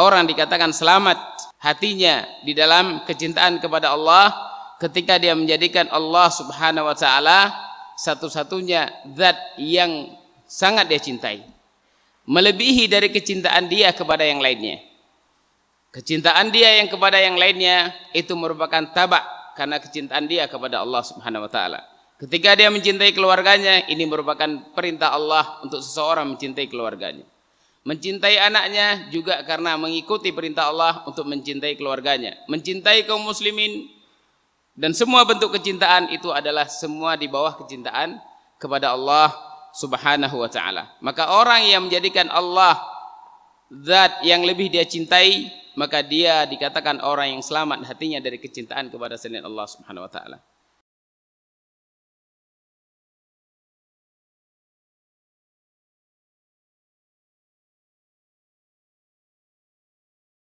orang dikatakan selamat hatinya di dalam kecintaan kepada Allah ketika dia menjadikan Allah Subhanahu wa taala satu-satunya zat yang sangat dia cintai melebihi dari kecintaan dia kepada yang lainnya kecintaan dia yang kepada yang lainnya itu merupakan tabak karena kecintaan dia kepada Allah Subhanahu wa taala ketika dia mencintai keluarganya ini merupakan perintah Allah untuk seseorang mencintai keluarganya Mencintai anaknya juga karena mengikuti perintah Allah untuk mencintai keluarganya. Mencintai kaum muslimin dan semua bentuk kecintaan itu adalah semua di bawah kecintaan kepada Allah subhanahu wa ta'ala. Maka orang yang menjadikan Allah zat yang lebih dia cintai, maka dia dikatakan orang yang selamat hatinya dari kecintaan kepada selain Allah subhanahu wa ta'ala.